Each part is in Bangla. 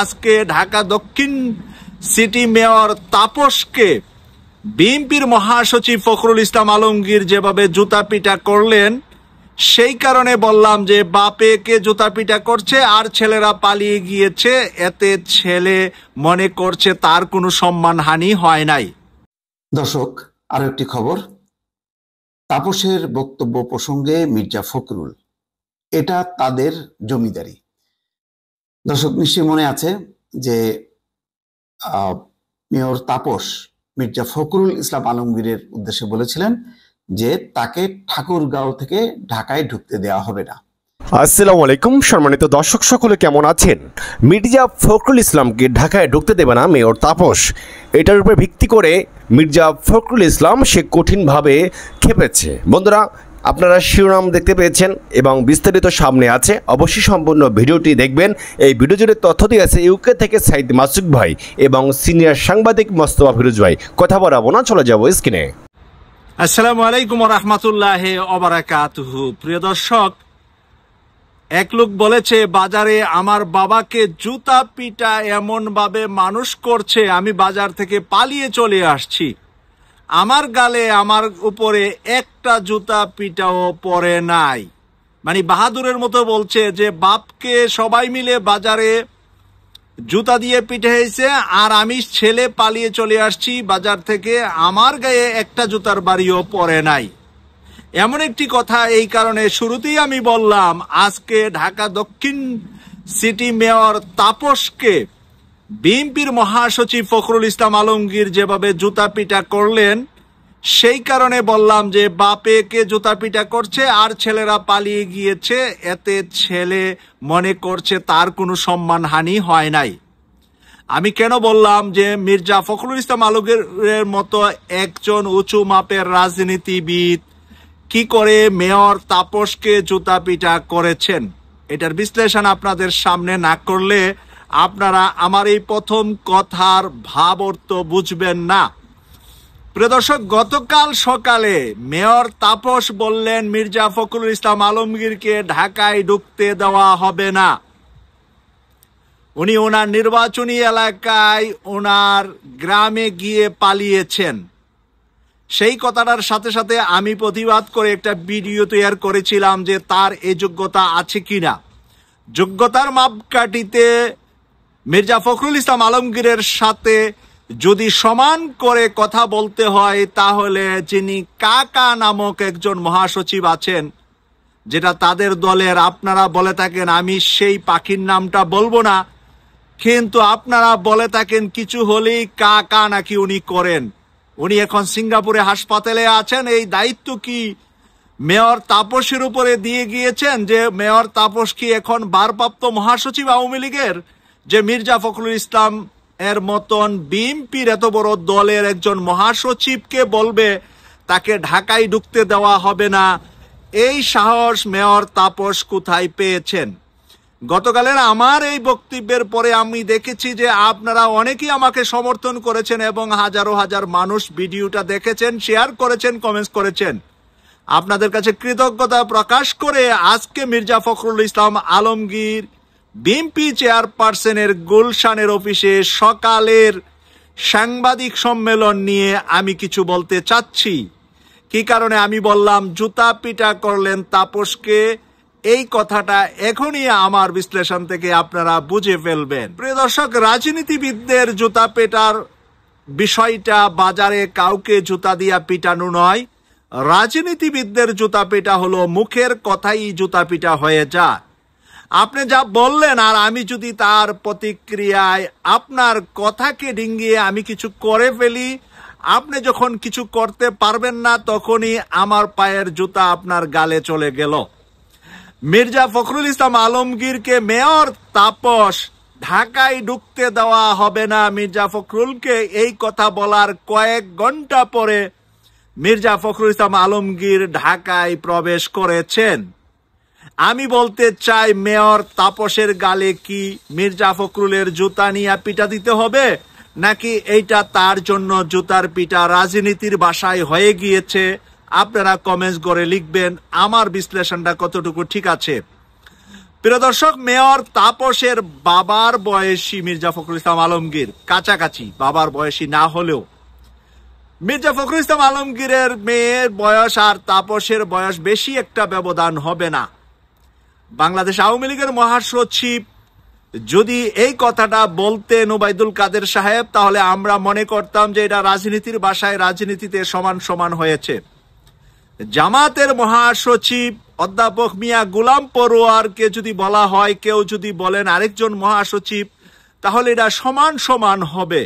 আজকে ঢাকা দক্ষিণ সিটি মেয়র তাপসকে বিএনপির মহাসচিব ফখরুল ইসলাম আলমগীর যেভাবে জুতা পিটা করলেন সেই কারণে বললাম যে বাপেকে জুতা পিটা করছে আর ছেলেরা পালিয়ে গিয়েছে এতে ছেলে মনে করছে তার কোনো সম্মানহানি হয় নাই দর্শক আর একটি খবর তাপসের বক্তব্য প্রসঙ্গে মির্জা ফখরুল এটা তাদের জমিদারি দর্শক নিশ্চয়ই মনে আছে যে মেয়র তাপস মির্জা ফখরুল ইসলাম আলমগীরের উদ্দেশ্যে বলেছিলেন যে তাকে ঠাকুরগাঁও থেকে ঢাকায় ঢুকতে দেওয়া হবে না আসসালামু আলাইকুম সম্মানিত দর্শক সকলে কেমন আছেন মির্জা ফখরুল ইসলামকে ঢাকায় ঢুকতে দেবে না মেয়র তাপস এটার উপর ভিত্তি করে মির্জা ফখরুল ইসলাম সে কঠিনভাবে খেপেছে বন্ধুরা আপনারা শিরোনাম দেখতে পেয়েছেন এবং বিস্তারিত সামনে আছে অবশ্যই সম্পূর্ণ ভিডিওটি দেখবেন এই ভিডিও জুড়ে তথ্য দিয়েছে ইউকে থেকে সাইদ মাসুক ভাই এবং সিনিয়র সাংবাদিক মস্তফা ফিরোজ ভাই কথা বলাবো না চলে যাবো স্ক্রিনে আসসালামু আলাইকুম রহমতুল্লাহ অবরাকাতুহু প্রিয় দর্শক এক লোক বলেছে বাজারে আমার বাবাকে জুতা পিটা এমনভাবে মানুষ করছে আমি বাজার থেকে পালিয়ে চলে আসছি আমার গালে আমার উপরে একটা জুতা পিটাও পরে নাই মানে বাহাদুরের মতো বলছে যে বাপকে সবাই মিলে বাজারে জুতা দিয়ে পিঠে হয়েছে আর আমি ছেলে পালিয়ে চলে আসছি বাজার থেকে আমার গায়ে একটা জুতার বাড়িও পরে নাই এমন একটি কথা এই কারণে শুরুতেই আমি বললাম আজকে ঢাকা দক্ষিণ সিটি মেয়র তাপসকে বিএনপির মহাসচিব ফখরুল ইসলাম আলমগীর যেভাবে জুতা পিটা করলেন সেই কারণে বললাম যে বাপেকে জুতা পিটা করছে আর ছেলেরা পালিয়ে গিয়েছে এতে ছেলে মনে করছে তার কোনো সম্মানহানি হয় নাই আমি কেন বললাম যে মির্জা ফখরুল ইসলাম আলমগীরের মতো একজন উঁচু মাপের রাজনীতিবিদ কি করে মেয়র তাপসকে জুতা পিটা করেছেন এটার বিশ্লেষণ আপনাদের সামনে না করলে আপনারা আমার এই প্রথম কথার ভাবর্থ বুঝবেন না প্রদর্শক গতকাল সকালে মেয়র তাপস বললেন মির্জা ফখরুল ইসলাম আলমগীরকে ঢাকায় ঢুকতে দেওয়া হবে না উনি ওনার নির্বাচনী এলাকায় ওনার গ্রামে গিয়ে পালিয়েছেন সেই কথাটার সাথে সাথে আমি প্রতিবাদ করে একটা ভিডিও তৈরি করেছিলাম যে তার এ যোগ্যতা আছে কিনা যোগ্যতার মাপকাঠিতে মির্জা ফখরুল ইসলাম আলমগীরের সাথে যদি সমান করে কথা বলতে হয় তাহলে যিনি কাকা নামক একজন মহাসচিব আছেন যেটা তাদের দলের আপনারা বলে থাকেন আমি সেই পাখির নামটা বলবো না কিন্তু আপনারা বলে থাকেন কিছু হলেই কাকা নাকি উনি করেন উনি এখন সিঙ্গাপুরে হাসপাতালে আছেন এই দায়িত্ব কি মেয়র তাপসের উপরে দিয়ে গিয়েছেন যে মেয়র তাপস কি এখন ভারপ্রাপ্ত মহাসচিব আওয়ামী লীগের যে মির্জা ফখরুল ইসলাম এর মতন বিএনপির এত বড় দলের একজন মহাসচিবকে বলবে তাকে ঢাকায় ঢুকতে দেওয়া হবে না এই সাহস মেয়র তাপস কোথায় পেয়েছেন গতকালের আমার এই বক্তব্যের পরে আমি দেখেছি যে আপনারা অনেকেই আমাকে সমর্থন করেছেন এবং হাজারো হাজার মানুষ ভিডিওটা দেখেছেন শেয়ার করেছেন কমেন্টস করেছেন আপনাদের কাছে কৃতজ্ঞতা প্রকাশ করে আজকে মির্জা ফখরুল ইসলাম আলমগীর বিএনপি চেয়ারপারসনের গুলশানের অফিসে সকালের সাংবাদিক সম্মেলন নিয়ে আমি কিছু বলতে চাচ্ছি কি কারণে আমি বললাম জুতা পিটা করলেন তাপসকে এই কথাটা এখনই আমার বিশ্লেষণ থেকে আপনারা বুঝে ফেলবেন প্রিয় দর্শক রাজনীতিবিদদের জুতা পেটার বিষয়টা বাজারে কাউকে জুতা দিয়া পিটানো নয় রাজনীতিবিদদের জুতা পেটা হলো মুখের কথাই জুতা পিটা হয়ে যায় আপনি যা বললেন আর আমি যদি তার প্রতিক্রিয়ায় আপনার কথাকে ডিঙ্গিয়ে আমি কিছু করে ফেলি আপনি যখন কিছু করতে পারবেন না তখনই আমার পায়ের জুতা আপনার গালে চলে গেল মির্জা ফখরুল ইসলাম আলমগীরকে মেয়র তাপস ঢাকায় ঢুকতে দেওয়া হবে না মির্জা ফখরুলকে এই কথা বলার কয়েক ঘন্টা পরে মির্জা ফখরুল ইসলাম আলমগীর ঢাকায় প্রবেশ করেছেন আমি বলতে চাই মেয়র তাপসের গালে কি মির্জা ফখরুলের জুতা নিয়ে পিটা দিতে হবে নাকি এইটা তার জন্য জুতার পিটা রাজনীতির বাসায় হয়ে গিয়েছে আপনারা কমেন্টস করে লিখবেন আমার বিশ্লেষণটা কতটুকু ঠিক আছে প্রিয় দর্শক মেয়র তাপসের বাবার বয়সী মির্জা ফখরুল ইসলাম আলমগীর কাছাকাছি বাবার বয়সী না হলেও মির্জা ফখরুল ইসলাম আলমগীরের মেয়ের বয়স আর তাপসের বয়স বেশি একটা ব্যবধান হবে না বাংলাদেশ আওয়ামী লীগের মহাসচিব যদি এই কথাটা বলতেন ওবায়দুল কাদের সাহেব তাহলে আমরা মনে করতাম যে এটা রাজনীতির বাসায় রাজনীতিতে সমান সমান হয়েছে জামাতের মহাসচিব অধ্যাপক মিয়া গুলাম পরোয়ারকে যদি বলা হয় কেউ যদি বলেন আরেকজন মহাসচিব তাহলে এটা সমান সমান হবে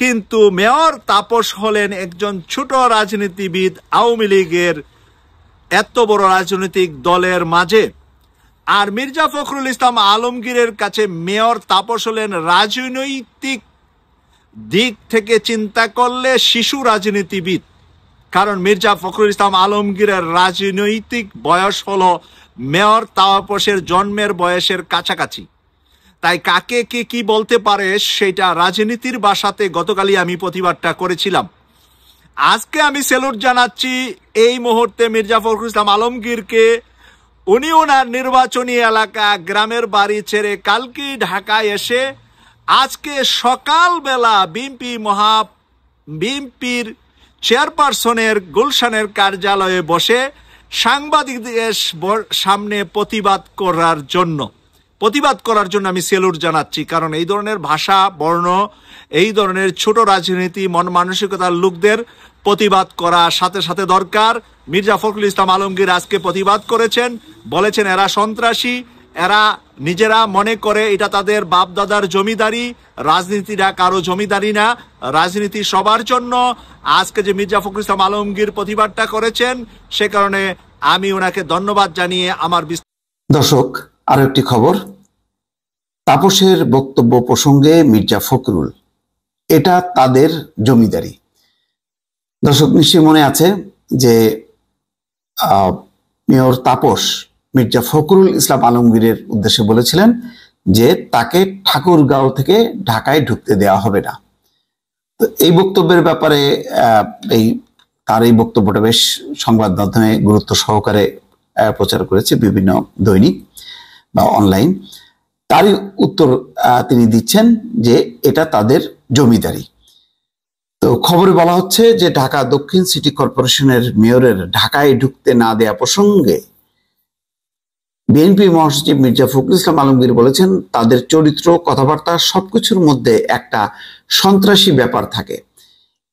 কিন্তু মেয়র তাপস হলেন একজন ছোট রাজনীতিবিদ আওয়ামী লীগের এত বড় রাজনৈতিক দলের মাঝে আর মির্জা ফখরুল ইসলাম আলমগীরের কাছে মেয়র তাপস হলেন রাজনৈতিক দিক থেকে চিন্তা করলে শিশু রাজনীতিবিদ কারণ মির্জা ফখরুল ইসলাম আলমগীরের রাজনৈতিক বয়স হল মেয়র তাপসের জন্মের বয়সের কাছাকাছি তাই কাকে কে কি বলতে পারে সেটা রাজনীতির বাসাতে গতকালই আমি প্রতিবাদটা করেছিলাম আজকে আমি সেলুট জানাচ্ছি এই মুহূর্তে মির্জা ফখরুল ইসলাম আলমগীরকে উনি ওনার নির্বাচনী এলাকা গ্রামের বাড়ি ছেড়ে কালকে ঢাকায় এসে আজকে সকালবেলা বিএমপি মহা বিএমপির চেয়ারপারসনের গুলশানের কার্যালয়ে বসে সাংবাদিকদের সামনে প্রতিবাদ করার জন্য প্রতিবাদ করার জন্য আমি সেলুট জানাচ্ছি কারণ এই ধরনের ভাষা বর্ণ এই ধরনের ছোট রাজনীতি মন মানসিকতার লোকদের প্রতিবাদ করা সাথে সাথে দরকার মির্জা ফখরুল ইসলাম আলমগীর আজকে প্রতিবাদ করেছেন বলেছেন এরা সন্ত্রাসী এরা নিজেরা মনে করে এটা তাদের বাপদাদার জমিদারি রাজনীতিটা কারো জমিদারি না রাজনীতি সবার জন্য আজকে যে মির্জা ফখরুল ইসলাম আলমগীর প্রতিবাদটা করেছেন সে কারণে আমি ওনাকে ধন্যবাদ জানিয়ে আমার দর্শক আরও একটি খবর তাপসের বক্তব্য প্রসঙ্গে মির্জা ফখরুল এটা তাদের জমিদারি দর্শক নিশ্চয় মনে আছে যে মেয়র তাপস মির্জা ফখরুল ইসলাম আলমগীরের উদ্দেশ্যে বলেছিলেন যে তাকে ঠাকুরগাঁও থেকে ঢাকায় ঢুকতে দেওয়া হবে না তো এই বক্তব্যের ব্যাপারে এই তার এই বক্তব্যটা বেশ সংবাদ মাধ্যমে গুরুত্ব সহকারে প্রচার করেছে বিভিন্ন দৈনিক বা অনলাইন তারই উত্তর তিনি দিচ্ছেন যে এটা তাদের জমিদারি তো খবরে বলা হচ্ছে যে ঢাকা দক্ষিণ সিটি কর্পোরেশনের মেয়রের ঢাকায় ঢুকতে না দেয়া প্রসঙ্গে বিএনপি মহাসচিব মির্জা ফখরুল ইসলাম আলমগীর বলেছেন তাদের চরিত্র কথাবার্তা সবকিছুর মধ্যে একটা সন্ত্রাসী ব্যাপার থাকে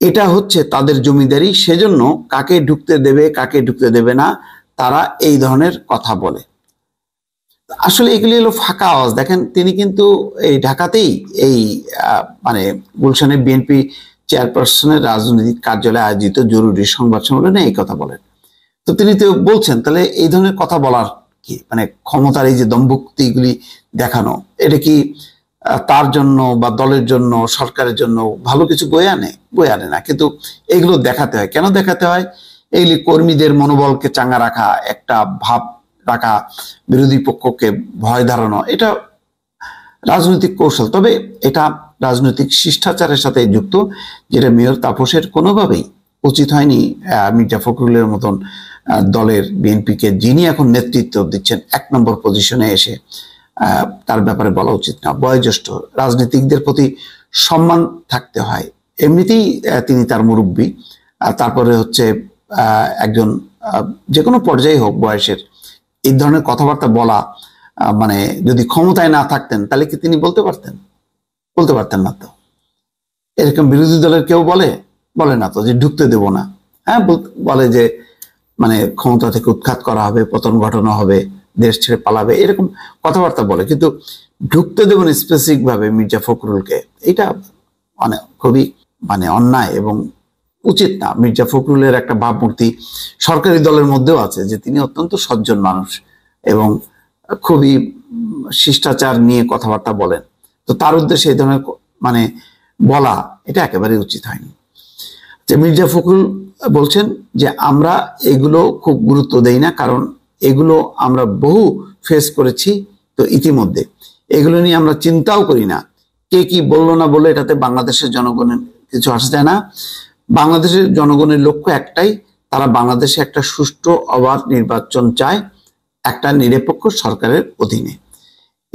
এটা হচ্ছে তাদের জমিদারি সেজন্য কাকে ঢুকতে দেবে কাকে ঢুকতে দেবে না তারা এই ধরনের কথা বলে আসলে এগুলি হলো ফাঁকা আওয়াজ দেখেন তিনি কিন্তু এই ঢাকাতেই এই মানে গুলশানের বিএনপি চেয়ারপারসনের রাজনৈতিক কার্যালয়ে আয়োজিত জরুরি সংবাদ সম্মেলনে এই কথা বলেন তো তিনি তো বলছেন তাহলে এই ধরনের কথা বলার কি মানে ক্ষমতার এই যে দম্ভক্তিগুলি দেখানো এটা কি তার জন্য বা দলের জন্য সরকারের জন্য ভালো কিছু বয়ে আনে বয়ে আনে না কিন্তু এগুলো দেখাতে হয় কেন দেখাতে হয় এগুলি কর্মীদের মনোবলকে চাঙ্গা রাখা একটা ভাব টাকা বিরোধী পক্ষকে ভয় ধারণা এটা রাজনৈতিক কৌশল তবে এটা রাজনৈতিক শিষ্টাচারের সাথে যুক্ত যেটা মেয়র তাপসের কোনোভাবেই উচিত হয়নি মির্জা ফখরুলের মতন দলের বিএনপিকে যিনি এখন নেতৃত্ব দিচ্ছেন এক নম্বর পজিশনে এসে তার ব্যাপারে বলা উচিত না বয়োজ্যেষ্ঠ রাজনীতিকদের প্রতি সম্মান থাকতে হয় এমনিতেই তিনি তার মুরব্বী তারপরে হচ্ছে একজন যে কোনো পর্যায়ে হোক বয়সের এই ধরনের কথাবার্তা বলা মানে যদি ক্ষমতায় না থাকতেন তাহলে কি তিনি বলতে পারতেন বলতে পারতেন না তো এরকম বিরোধী দলের কেউ বলে বলে না তো যে ঢুকতে দেব না হ্যাঁ বলে যে মানে ক্ষমতা থেকে উৎখাত করা হবে পতন ঘটনা হবে দেশ ছেড়ে পালাবে এরকম কথাবার্তা বলে কিন্তু ঢুকতে স্পেসিফিক স্পেসিফিকভাবে মির্জা ফখরুলকে এটা মানে খুবই মানে অন্যায় এবং উচিত না মির্জা ফখরুলের একটা ভাবমূর্তি সরকারি দলের মধ্যেও আছে যে তিনি অত্যন্ত সজ্জন মানুষ এবং খুবই শিষ্টাচার নিয়ে কথাবার্তা বলেন তো তার উদ্দেশ্যে এই ধরনের মানে বলা এটা একেবারে উচিত হয়নি যে মির্জা ফখরুল বলছেন যে আমরা এগুলো খুব গুরুত্ব দেই না কারণ এগুলো আমরা বহু ফেস করেছি তো ইতিমধ্যে এগুলো নিয়ে আমরা চিন্তাও করি না কে কি বললো না বললো এটাতে বাংলাদেশের জনগণের কিছু আসে যায় না বাংলাদেশের জনগণের লক্ষ্য একটাই তারা বাংলাদেশে একটা সুষ্ঠু অবাধ নির্বাচন চায় একটা নিরপেক্ষ সরকারের অধীনে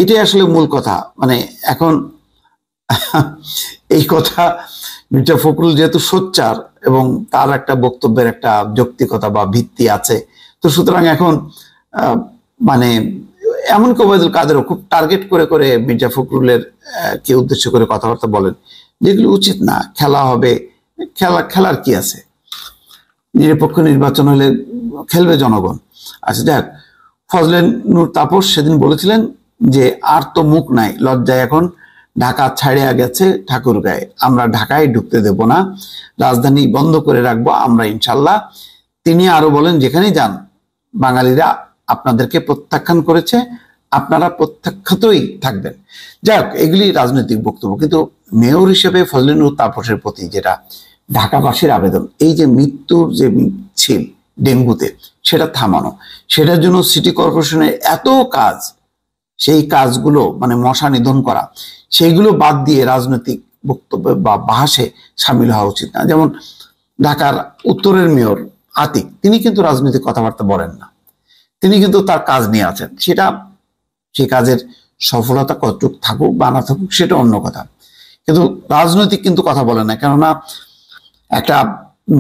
এটাই আসলে মূল কথা মানে এখন এই কথা মির্জা ফখরুল যেহেতু সোচ্চার এবং তার একটা বক্তব্যের একটা যৌক্তিকতা বা ভিত্তি আছে তো সুতরাং এখন মানে এমন ওবায়দুল কাদেরও খুব টার্গেট করে করে মির্জা ফখরুলের কে উদ্দেশ্য করে কথাবার্তা বলেন যেগুলো উচিত না খেলা হবে খেলা খেলার কি আছে নিরপেক্ষ নির্বাচন হলে খেলবে জনগণ আচ্ছা দেখ ফজল নূর তাপস সেদিন বলেছিলেন যে আর তো মুখ নাই লজ্জায় এখন ঢাকা ছাড়িয়া গেছে ঠাকুর গায়ে আমরা ঢাকায় ঢুকতে দেব না রাজধানী বন্ধ করে রাখবো আমরা ইনশাল্লাহ তিনি আরো বলেন যেখানে যান বাঙালিরা আপনাদেরকে প্রত্যাখ্যান করেছে আপনারা প্রত্যাখ্যাতই থাকবেন যাই হোক এগুলি রাজনৈতিক বক্তব্য কিন্তু মেয়র হিসেবে ফজলিনুর তাপসের প্রতি যেটা ঢাকাবাসীর আবেদন এই যে মৃত্যুর যে মিছিল ডেঙ্গুতে সেটা থামানো সেটার জন্য সিটি কর্পোরেশনের এত কাজ সেই কাজগুলো মানে মশা নিধন করা সেইগুলো বাদ দিয়ে রাজনৈতিক বক্তব্য বা বাহাসে সামিল হওয়া উচিত না যেমন ঢাকার উত্তরের মেয়র আতিক তিনি কিন্তু রাজনৈতিক কথাবার্তা বলেন না তিনি কিন্তু তার কাজ নিয়ে আছেন সেটা সেই কাজের সফলতা কতটুক থাকুক বা না থাকুক সেটা অন্য কথা কিন্তু রাজনৈতিক কিন্তু কথা বলে না কেননা একটা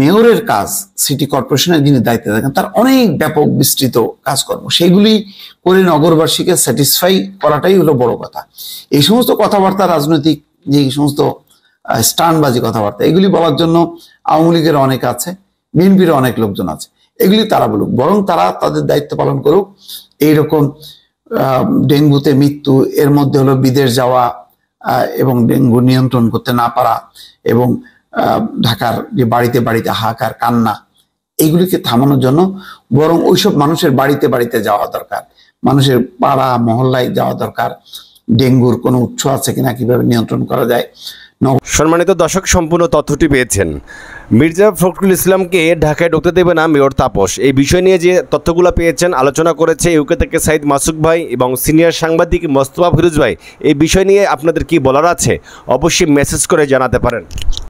মেয়রের কাজ সিটি কর্পোরেশনের যিনি দায়িত্বে থাকেন তার অনেক ব্যাপক বিস্তৃত কাজকর্ম সেগুলি করে নগরবাসীকে স্যাটিসফাই করাটাই হলো বড় কথা এই সমস্ত কথাবার্তা রাজনৈতিক যে সমস্ত স্টানবাজি কথাবার্তা এগুলি বলার জন্য আওয়ামী লীগের অনেক আছে বিএনপির অনেক লোকজন আছে এগুলি তারা বলুক বরং তারা তাদের দায়িত্ব পালন করুক এইরকম ডেঙ্গুতে মৃত্যু এর মধ্যে হলো বিদেশ যাওয়া এবং ডেঙ্গু নিয়ন্ত্রণ করতে না পারা এবং ঢাকার যে বাড়িতে বাড়িতে হাহাকার কান্না এইগুলিকে থামানোর জন্য বরং ওইসব মানুষের বাড়িতে বাড়িতে যাওয়া দরকার মানুষের পাড়া মহল্লায় যাওয়া দরকার ডেঙ্গুর কোনো উৎস আছে কিনা কিভাবে নিয়ন্ত্রণ করা যায় সম্মানিত দর্শক সম্পূর্ণ তথ্যটি পেয়েছেন মির্জা ফখরুল ইসলামকে ঢাকায় ঢুকতে দেবে না মেয়র তাপস এই বিষয় নিয়ে যে তথ্যগুলো পেয়েছেন আলোচনা করেছে ইউকে থেকে সাইদ মাসুক ভাই এবং সিনিয়র সাংবাদিক মোস্তফা ফিরুজ ভাই এই বিষয় নিয়ে আপনাদের কি বলার আছে অবশ্যই মেসেজ করে জানাতে পারেন